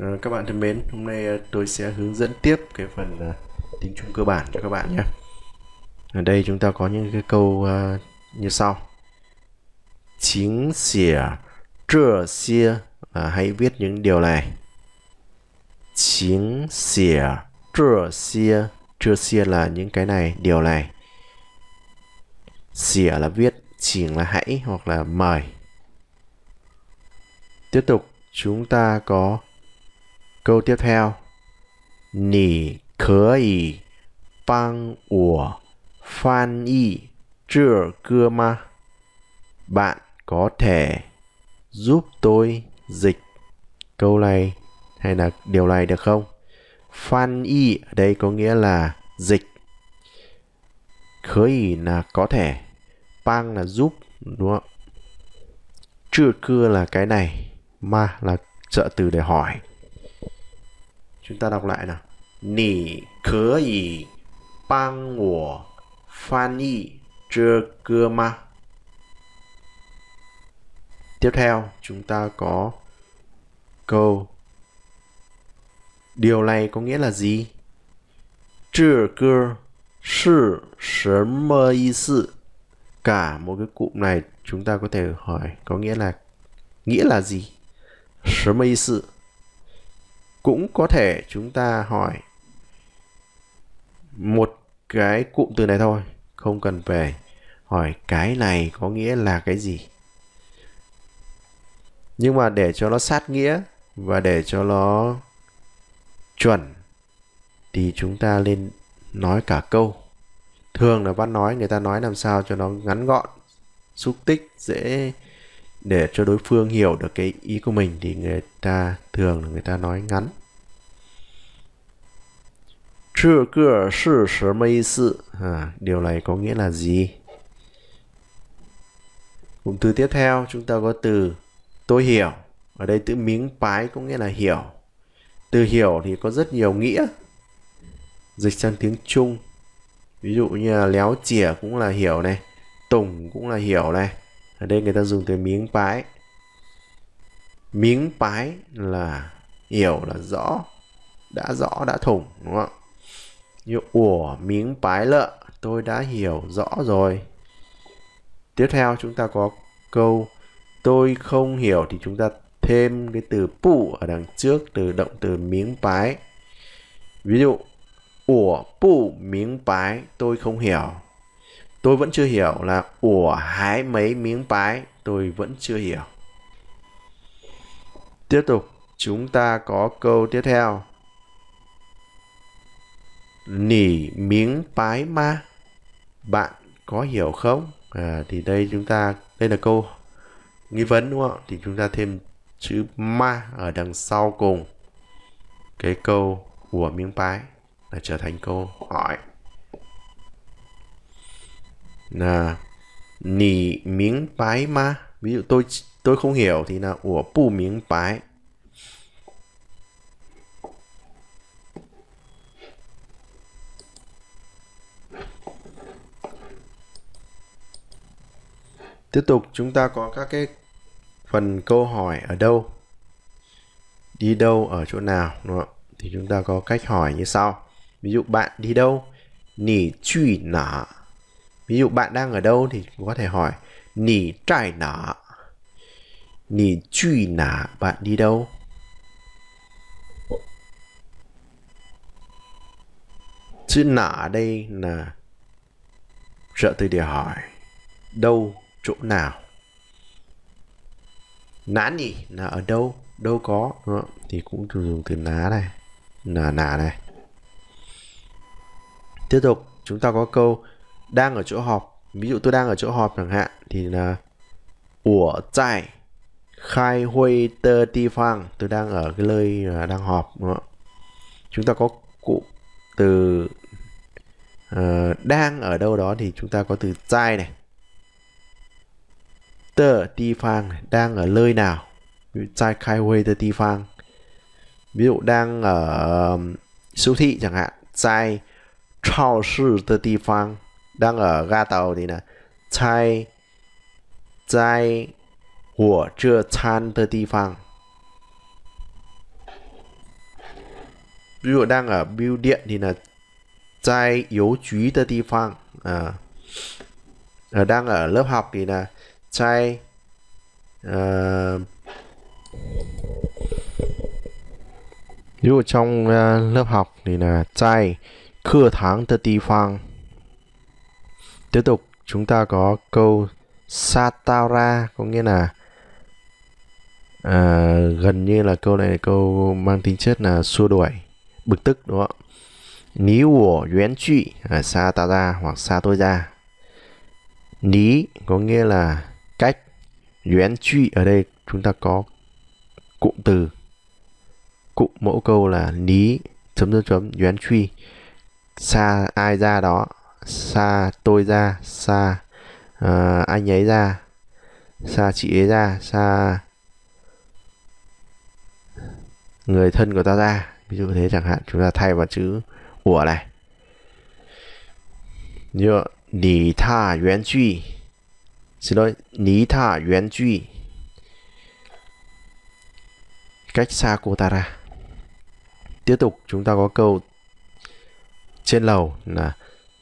Ờ, các bạn thân mến hôm nay ờ, tôi sẽ hướng dẫn tiếp cái phần ờ, tính chung cơ bản cho các bạn nhé ở đây chúng ta có những cái câu như sau chính xỉa trưa xia là hãy viết những điều này chính xỉa trưa xia trưa xia là những cái này điều này xỉa là viết chỉnh là hãy hoặc là mời tiếp tục chúng ta có Câu tiếp theo. Nì khở yì băng wǒ phan yì zhè gè ma? Bạn có thể giúp tôi dịch câu này hay là điều này được không? Phan y ở đây có nghĩa là dịch. Khởi là có thể. Pang là giúp, đúng không? Chưa cưa là cái này. Ma là trợ từ để hỏi. Chúng ta đọc lại nào. Nì có thể bang wo phan y chơ ma. Tiếp theo, chúng ta có câu Điều này có nghĩa là gì? Chơ cơ sư sớm mơ cả một cái cụm này chúng ta có thể hỏi có nghĩa là nghĩa là gì sớm mơ cũng có thể chúng ta hỏi một cái cụm từ này thôi không cần về hỏi cái này có nghĩa là cái gì nhưng mà để cho nó sát nghĩa và để cho nó chuẩn thì chúng ta nên nói cả câu thường là bác nói người ta nói làm sao cho nó ngắn gọn xúc tích dễ để cho đối phương hiểu được cái ý của mình thì người ta thường là người ta nói ngắn 这个是什么意思? À, điều này có nghĩa là gì? Cụm từ tiếp theo chúng ta có từ tôi hiểu. Ở đây từ miếng bái có nghĩa là hiểu. Từ hiểu thì có rất nhiều nghĩa. Dịch sang tiếng Trung. Ví dụ như là léo chìa cũng là hiểu này. Tùng cũng là hiểu này ở đây người ta dùng từ miếng pái miếng pái là hiểu là rõ đã rõ đã thủng đúng không như ủa miếng pái lợ tôi đã hiểu rõ rồi tiếp theo chúng ta có câu tôi không hiểu thì chúng ta thêm cái từ pu ở đằng trước từ động từ miếng pái ví dụ ủa pu miếng pái tôi không hiểu tôi vẫn chưa hiểu là ủa hái mấy miếng bái tôi vẫn chưa hiểu tiếp tục chúng ta có câu tiếp theo nỉ miếng bái ma bạn có hiểu không à, thì đây chúng ta đây là câu nghi vấn đúng không thì chúng ta thêm chữ ma ở đằng sau cùng cái câu của miếng bái là trở thành câu hỏi là nì miếng bái ma ví dụ tôi tôi không hiểu thì là của bù miếng bái Tiếp tục chúng ta có các cái phần câu hỏi ở đâu, đi đâu, ở chỗ nào, đúng không? Thì chúng ta có cách hỏi như sau. Ví dụ bạn đi đâu? Nì chui nả ví dụ bạn đang ở đâu thì có thể hỏi nì trải nả nì truy nả bạn đi đâu chữ nả ở đây là trợ từ để hỏi đâu chỗ nào nã nì là ở đâu đâu có đó. thì cũng dùng từ ná này nà nà này tiếp tục chúng ta có câu đang ở chỗ họp ví dụ tôi đang ở chỗ họp chẳng hạn thì là của tại khai huê tơ ti phang tôi đang ở cái nơi đang họp đúng không? chúng ta có cụ từ uh, đang ở đâu đó thì chúng ta có từ tại này tơ ti phang đang ở nơi nào tại khai huê tơ ti phang ví dụ đang ở siêu thị chẳng hạn tại phang đang ở ga tàu thì là chai chai của chưa chan tơ ti phang ví dụ đang ở bưu điện thì là chai yếu chú tơ ti phang à, ở ờ, đang ở lớp học thì là chai uh, ví dụ trong uh, lớp học thì là chai cửa tháng tơ ti phang tiếp tục chúng ta có câu satara có nghĩa là à, gần như là câu này là câu mang tính chất là xua đuổi bực tức đúng không ní của yuán trị à, xa ta ra hoặc xa tôi ra ní có nghĩa là cách yuán trị ở đây chúng ta có cụm từ cụm mẫu câu là ní chấm chấm chấm yuán truy sa ai ra đó xa tôi ra xa uh, ờ, anh ấy ra xa chị ấy ra xa người thân của ta ra ví dụ thế chẳng hạn chúng ta thay vào chữ của này như nỉ thả yuán truy xin lỗi ní thả yuán truy cách xa cô ta ra tiếp tục chúng ta có câu trên lầu là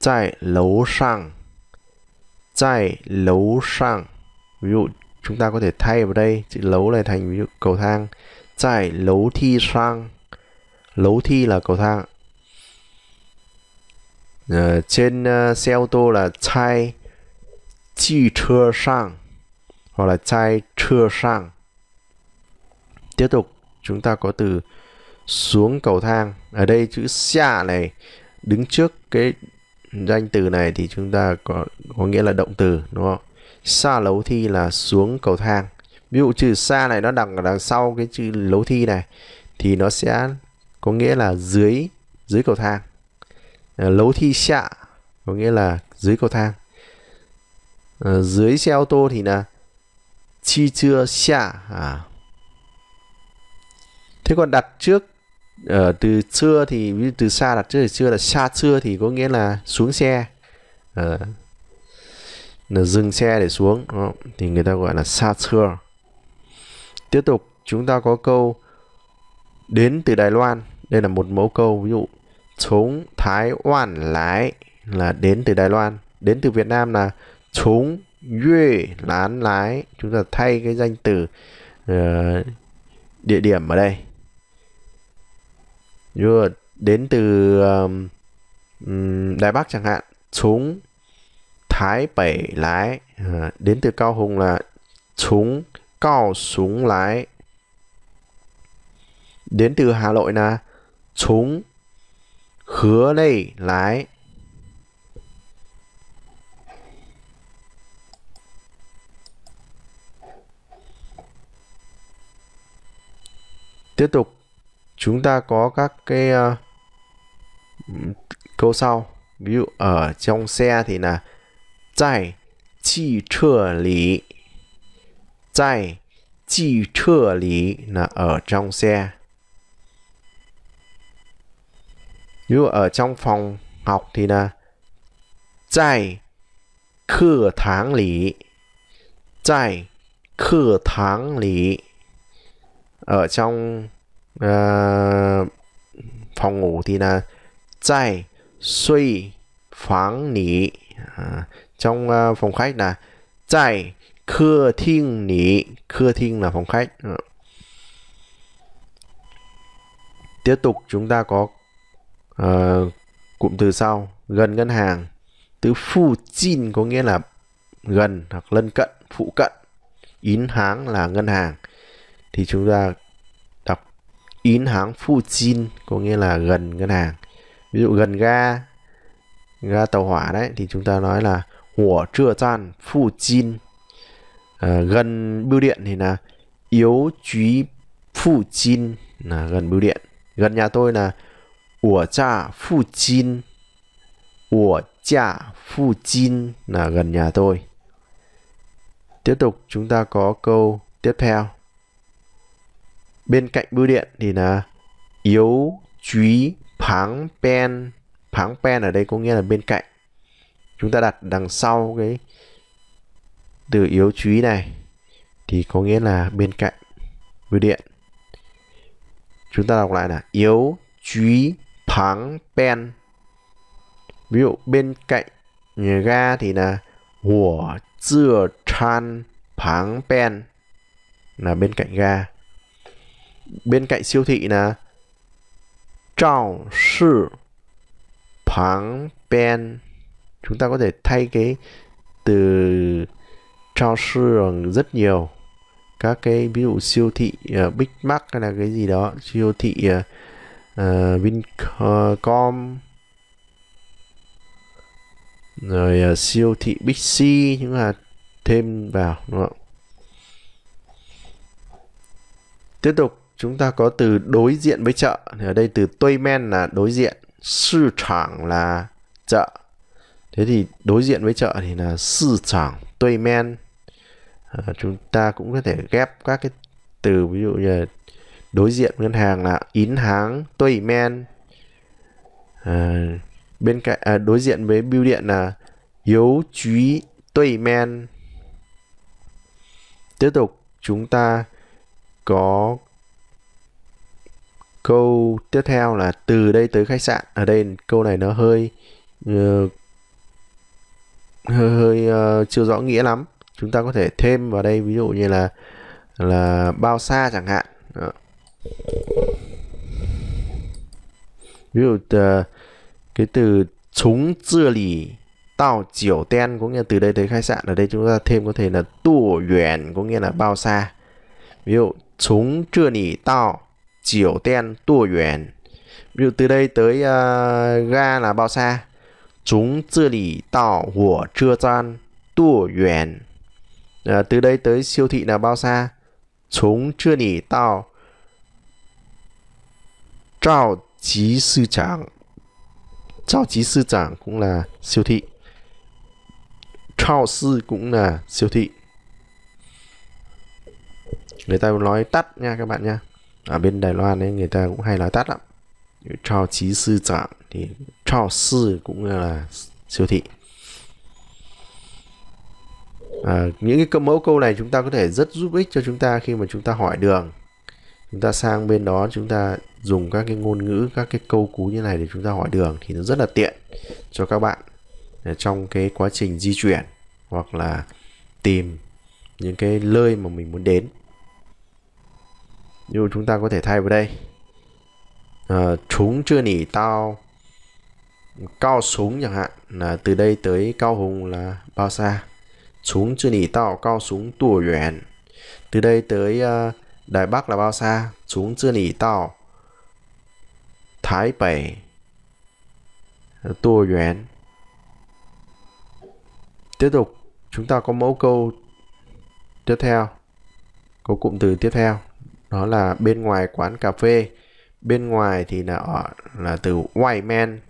在楼上在楼上 ví dụ chúng ta có thể thay vào đây chữ lấu này thành ví dụ cầu thang tại lấu thi sang lấu thi là cầu thang ờ, trên uh, xe ô tô là chai chi xe sang hoặc là chai xe sang tiếp tục chúng ta có từ xuống cầu thang ở đây chữ xa này đứng trước cái danh từ này thì chúng ta có có nghĩa là động từ đúng không xa lấu thi là xuống cầu thang ví dụ chữ xa này nó đằng đằng sau cái chữ lấu thi này thì nó sẽ có nghĩa là dưới dưới cầu thang à, lấu thi xạ có nghĩa là dưới cầu thang à, dưới xe ô tô thì là chi chưa xạ à. thế còn đặt trước ở ờ, từ xưa thì ví dụ từ xa đặt trước từ xưa là xa xưa thì có nghĩa là xuống xe à, là dừng xe để xuống đó. thì người ta gọi là xa xưa tiếp tục chúng ta có câu đến từ Đài Loan đây là một mẫu câu ví dụ chống Thái Oan lái là đến từ Đài Loan đến từ Việt Nam là chống Yue Lán lái chúng ta thay cái danh từ uh, địa điểm ở đây như đến từ um, Đài Bắc chẳng hạn chúng Thái Bảy lái à, đến từ Cao Hùng là chúng Cao súng lái đến từ Hà Nội là chúng hứa đây lái tiếp tục chúng ta có các cái uh, câu sau ví dụ ở trong xe thì là tại chi chơ lý tại chi chơ lý là ở trong xe ví dụ ở trong phòng học thì là tại khơ tháng lý tại khơ tháng lý ở trong uh, phòng ngủ thì là tại suy phán nỉ ờ, trong ờ, phòng khách là tại khưa thiên nỉ khưa thiên là phòng khách tiếp tục chúng ta có uh, cụm từ sau gần ngân hàng từ phụ chin có nghĩa là gần hoặc lân cận phụ cận yến háng là ngân hàng thì chúng ta yến hãng phụ Fujin có nghĩa là gần ngân hàng ví dụ gần ga ga tàu hỏa đấy thì chúng ta nói là hủa trưa gian Fujin à, gần bưu điện thì là yếu phụ Fujin là gần bưu điện gần nhà tôi là ủa cha phụ Fujin ủa cha phụ Fujin là gần nhà tôi tiếp tục chúng ta có câu tiếp theo bên cạnh bưu điện thì là yếu chúy pháng pen pháng pen ở đây có nghĩa là bên cạnh chúng ta đặt đằng sau cái từ yếu chúy này thì có nghĩa là bên cạnh bưu điện chúng ta đọc lại là yếu chúy pháng pen ví dụ bên cạnh nhà ga thì là hùa dưa chan pháng pen là bên cạnh ga bên cạnh siêu thị là trào sư phẳng bên chúng ta có thể thay cái từ trao sư bằng rất nhiều các cái ví dụ siêu thị uh, Big Mac hay là cái gì đó siêu thị uh, Vincom rồi uh, siêu thị Big C nhưng mà thêm vào đúng không? tiếp tục chúng ta có từ đối diện với chợ thì ở đây từ tuy men là đối diện sư chẳng là chợ thế thì đối diện với chợ thì là sư chẳng tuy men à, chúng ta cũng có thể ghép các cái từ ví dụ như đối diện ngân hàng là in háng tuy men à, bên cạnh à, đối diện với bưu điện là yếu chúy tuy men tiếp tục chúng ta có câu tiếp theo là từ đây tới khách sạn ở đây câu này nó hơi uh, hơi, hơi uh, chưa rõ nghĩa lắm chúng ta có thể thêm vào đây ví dụ như là là bao xa chẳng hạn Đó. ví dụ uh, cái từ chúng chưa lì tao chiều ten có nghĩa là từ đây tới khách sạn ở đây chúng ta thêm có thể là tù yuan có nghĩa là bao xa ví dụ chúng chưa lì tao chiều Ten Tua Yuan. Ví dụ từ đây tới uh, ga là bao xa? Chúng chưa lì tạo của chưa gian Tua Yuan. À, từ đây tới siêu thị là bao xa? Chúng chưa lì tạo Trao Chí Sư Trảng. Trao Chí Sư Trảng cũng là siêu thị. Trao Sư cũng là siêu thị người ta nói tắt nha các bạn nha ở bên Đài Loan ấy người ta cũng hay nói tắt lắm Chào chí sư trạng thì chào sư cũng là siêu thị à, những cái câu mẫu câu này chúng ta có thể rất giúp ích cho chúng ta khi mà chúng ta hỏi đường chúng ta sang bên đó chúng ta dùng các cái ngôn ngữ các cái câu cú như này để chúng ta hỏi đường thì nó rất là tiện cho các bạn ờ, trong cái quá trình di chuyển hoặc là tìm những cái nơi mà mình muốn đến như chúng ta có thể thay vào đây. À, chúng chưa nỉ tao cao súng chẳng hạn là từ đây tới cao hùng là bao xa súng chưa nỉ tao cao súng tùa yuan từ đây tới uh, đài bắc là bao xa súng chưa nỉ tao thái bảy tùa yuan tiếp tục chúng ta có mẫu câu tiếp theo có cụm từ tiếp theo đó là bên ngoài quán cà phê bên ngoài thì là ở ờ, là từ white man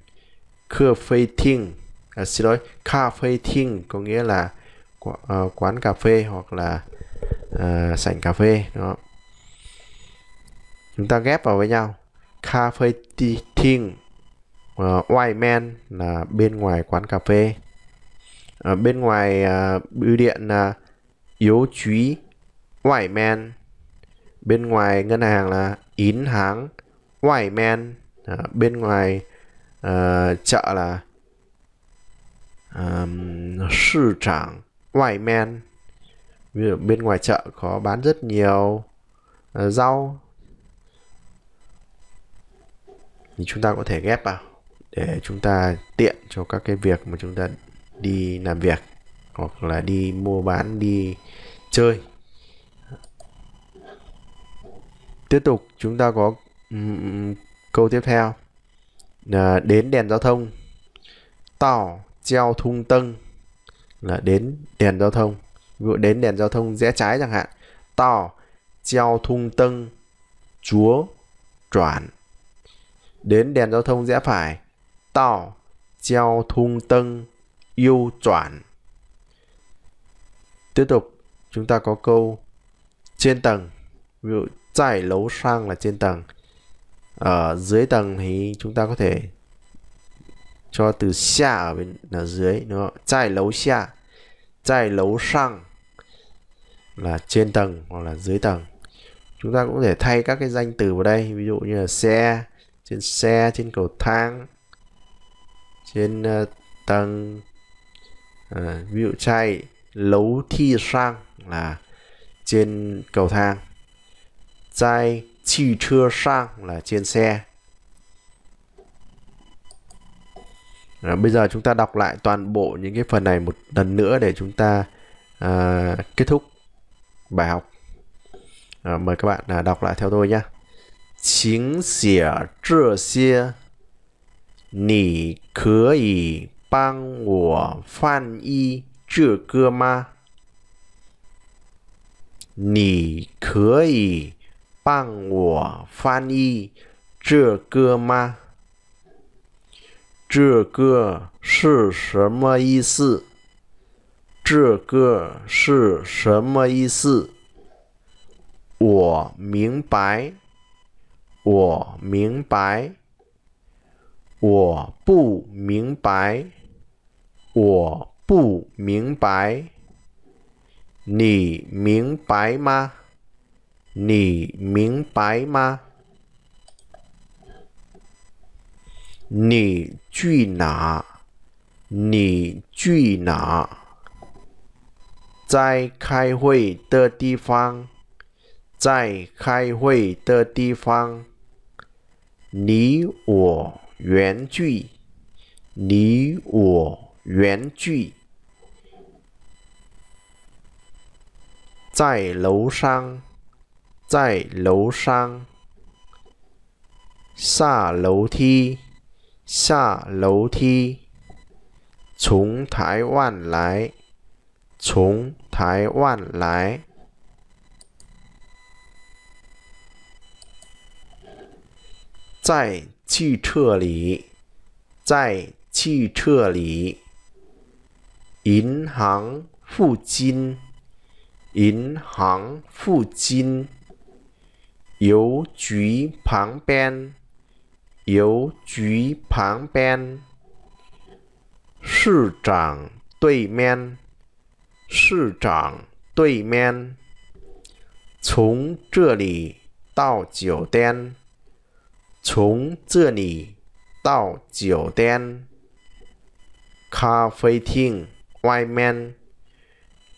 cà phê thing à, xin lỗi cà phê thing có nghĩa là ờ, quán cà phê hoặc là uh, sảnh cà phê đó chúng ta ghép vào với nhau cà phê thing uh, white man là bên ngoài quán cà phê ở uh, bên ngoài uh, bưu điện là uh, yếu chúy white man bên ngoài ngân hàng là yến hãng ngoài men à, bên ngoài uh, chợ là um, sư trảng ngoài men ví dụ bên ngoài chợ có bán rất nhiều uh, rau thì chúng ta có thể ghép vào để chúng ta tiện cho các cái việc mà chúng ta đi làm việc hoặc là đi mua bán đi chơi tiếp tục chúng ta có um, câu tiếp theo à, đến đèn giao thông tàu treo thung tân là đến đèn giao thông ví dụ đến đèn giao thông rẽ trái chẳng hạn tàu treo thung tân đến đèn giao thông rẽ phải tàu treo thung tân tiếp tục chúng ta có câu trên tầng ví dụ giải lấu sang là trên tầng ở dưới tầng thì chúng ta có thể cho từ xa ở bên ở dưới đúng không? giải lấu xa giải lấu sang là trên tầng hoặc là dưới tầng chúng ta cũng có thể thay các cái danh từ vào đây ví dụ như là xe trên xe trên cầu thang trên ờ, tầng à, ví dụ chạy lấu thi sang là trên cầu thang 在汽车上 là trên xe. À, bây giờ chúng ta đọc lại toàn bộ những cái phần này một lần nữa để chúng ta à, kết thúc bài học. À, mời các bạn à, đọc lại theo tôi nhé. 请写这些，你可以帮我翻译这个吗？你可以帮我翻译这个吗？这个是什么意思？这个是什么意思？我明白。我明白。我不明白。我不明白。你明白吗？你明白吗？你去哪？你去哪？在开会的地方，在开会的地方。你我远距，你我远距。在楼上。在楼上，下楼梯，下楼梯。从台湾来，从台湾来。在汽车里，在汽车里。银行附近，银行附近。邮局旁边，邮局旁边，市长对面，市长对面。从这里到酒店，从这里到酒店。咖啡厅外面，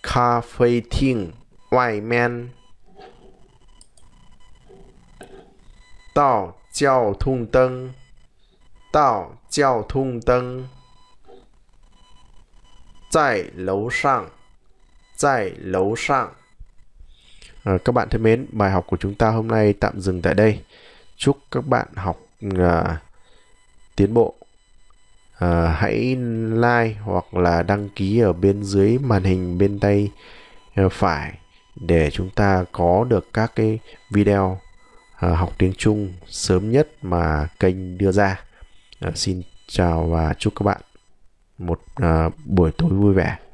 咖啡厅外面。Tao giao thông 灯到交通灯在楼上在楼上 à, các bạn thân mến, bài học của chúng ta hôm nay tạm dừng tại đây. Chúc các bạn học à, tiến bộ. À, hãy like hoặc là đăng ký ở bên dưới màn hình bên tay à, phải để chúng ta có được các cái video Ờ, học tiếng Trung sớm nhất mà kênh đưa ra. Ờ, xin chào và chúc các bạn một ờ, buổi tối vui vẻ.